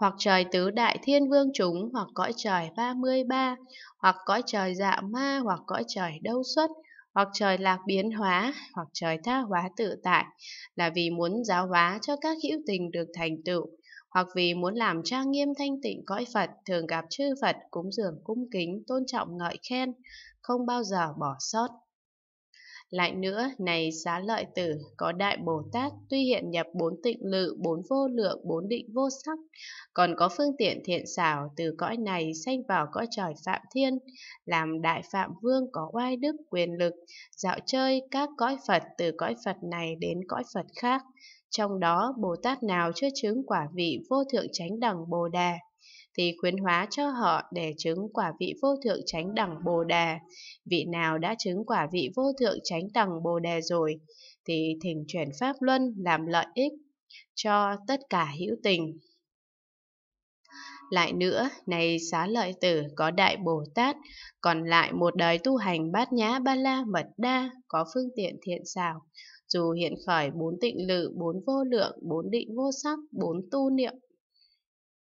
hoặc trời tứ đại thiên vương chúng, hoặc cõi trời 33, hoặc cõi trời dạ ma, hoặc cõi trời đâu xuất, hoặc trời lạc biến hóa, hoặc trời tha hóa tự tại, là vì muốn giáo hóa cho các hữu tình được thành tựu, hoặc vì muốn làm trang nghiêm thanh tịnh cõi Phật, thường gặp chư Phật, cúng dường cung kính, tôn trọng ngợi khen, không bao giờ bỏ sót. Lại nữa, này xá lợi tử, có đại Bồ Tát, tuy hiện nhập bốn tịnh lự, bốn vô lượng, bốn định vô sắc, còn có phương tiện thiện xảo từ cõi này sanh vào cõi trời Phạm Thiên, làm đại Phạm Vương có oai đức quyền lực, dạo chơi các cõi Phật từ cõi Phật này đến cõi Phật khác. Trong đó, Bồ Tát nào chưa chứng quả vị vô thượng chánh đẳng Bồ Đà, thì khuyến hóa cho họ để chứng quả vị vô thượng chánh đẳng Bồ Đề. Vị nào đã chứng quả vị vô thượng chánh đẳng Bồ Đề rồi, thì thỉnh chuyển Pháp Luân làm lợi ích cho tất cả hữu tình. Lại nữa, này xá lợi tử có đại Bồ Tát, còn lại một đời tu hành bát nhã ba la mật đa, có phương tiện thiện xảo. Dù hiện khởi bốn tịnh lự, bốn vô lượng, bốn định vô sắc, bốn tu niệm,